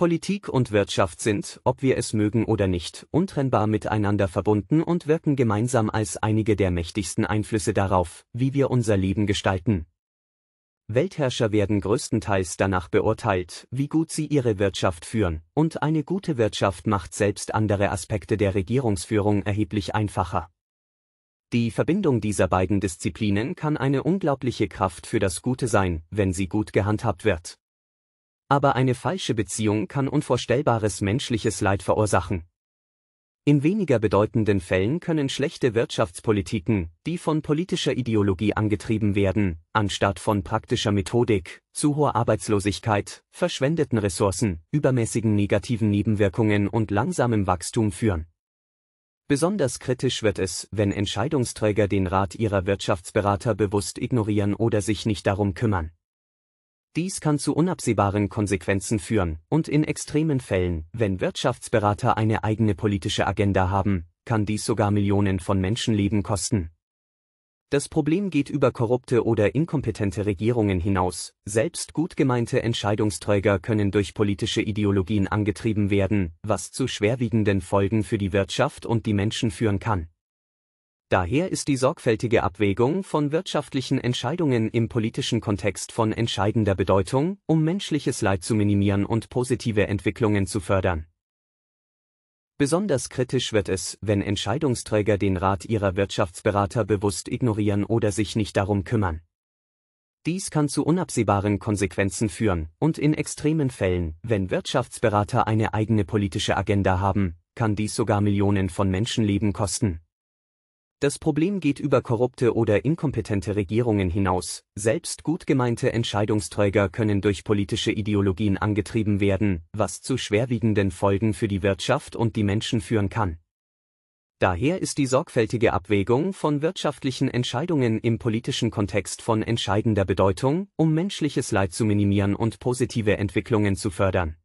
Politik und Wirtschaft sind, ob wir es mögen oder nicht, untrennbar miteinander verbunden und wirken gemeinsam als einige der mächtigsten Einflüsse darauf, wie wir unser Leben gestalten. Weltherrscher werden größtenteils danach beurteilt, wie gut sie ihre Wirtschaft führen, und eine gute Wirtschaft macht selbst andere Aspekte der Regierungsführung erheblich einfacher. Die Verbindung dieser beiden Disziplinen kann eine unglaubliche Kraft für das Gute sein, wenn sie gut gehandhabt wird. Aber eine falsche Beziehung kann unvorstellbares menschliches Leid verursachen. In weniger bedeutenden Fällen können schlechte Wirtschaftspolitiken, die von politischer Ideologie angetrieben werden, anstatt von praktischer Methodik, zu hoher Arbeitslosigkeit, verschwendeten Ressourcen, übermäßigen negativen Nebenwirkungen und langsamem Wachstum führen. Besonders kritisch wird es, wenn Entscheidungsträger den Rat ihrer Wirtschaftsberater bewusst ignorieren oder sich nicht darum kümmern. Dies kann zu unabsehbaren Konsequenzen führen, und in extremen Fällen, wenn Wirtschaftsberater eine eigene politische Agenda haben, kann dies sogar Millionen von Menschenleben kosten. Das Problem geht über korrupte oder inkompetente Regierungen hinaus, selbst gut gemeinte Entscheidungsträger können durch politische Ideologien angetrieben werden, was zu schwerwiegenden Folgen für die Wirtschaft und die Menschen führen kann. Daher ist die sorgfältige Abwägung von wirtschaftlichen Entscheidungen im politischen Kontext von entscheidender Bedeutung, um menschliches Leid zu minimieren und positive Entwicklungen zu fördern. Besonders kritisch wird es, wenn Entscheidungsträger den Rat ihrer Wirtschaftsberater bewusst ignorieren oder sich nicht darum kümmern. Dies kann zu unabsehbaren Konsequenzen führen, und in extremen Fällen, wenn Wirtschaftsberater eine eigene politische Agenda haben, kann dies sogar Millionen von Menschenleben kosten. Das Problem geht über korrupte oder inkompetente Regierungen hinaus, selbst gut gemeinte Entscheidungsträger können durch politische Ideologien angetrieben werden, was zu schwerwiegenden Folgen für die Wirtschaft und die Menschen führen kann. Daher ist die sorgfältige Abwägung von wirtschaftlichen Entscheidungen im politischen Kontext von entscheidender Bedeutung, um menschliches Leid zu minimieren und positive Entwicklungen zu fördern.